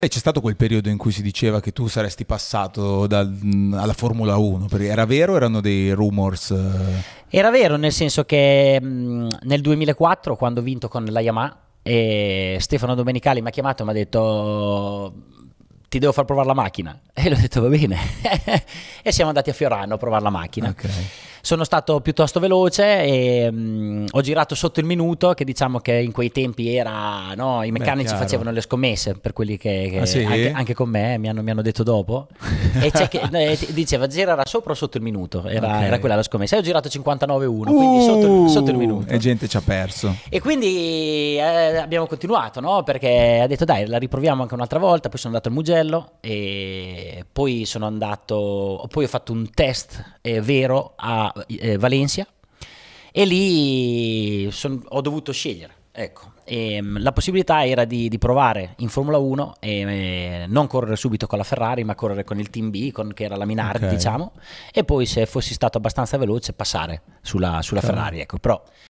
E c'è stato quel periodo in cui si diceva che tu saresti passato dal, alla Formula 1, era vero o erano dei rumors? Eh? Era vero, nel senso che mh, nel 2004, quando ho vinto con la Yamaha, eh, Stefano Domenicali mi ha chiamato e mi ha detto ti devo far provare la macchina. E l'ho detto va bene. e siamo andati a Fiorano a provare la macchina. Ok sono stato piuttosto veloce e mh, mm, ho girato sotto il minuto che diciamo che in quei tempi era, no, i meccanici Beh, facevano le scommesse per quelli che, che ah, sì? anche, anche, con me eh, mi hanno, mi hanno detto dopo e c'è che, eh, diceva girerà sopra o sotto il minuto era, okay. era quella la scommessa e ho girato 59-1 uh, quindi sotto, sotto, il minuto e gente ci ha perso e quindi eh, abbiamo continuato no? perché ha detto dai la riproviamo anche un'altra volta poi sono andato al Mugello e poi sono andato poi ho fatto un test eh, vero a eh, eh, Valencia e lì son, ho dovuto scegliere. Ecco, e, ehm, la possibilità era di, di, provare in Formula 1 e, eh, non correre subito con la Ferrari, ma correre con il Team B, con, che era la Minardi, okay. diciamo, e poi se fossi stato abbastanza veloce passare sulla, sulla okay. Ferrari. Ecco, però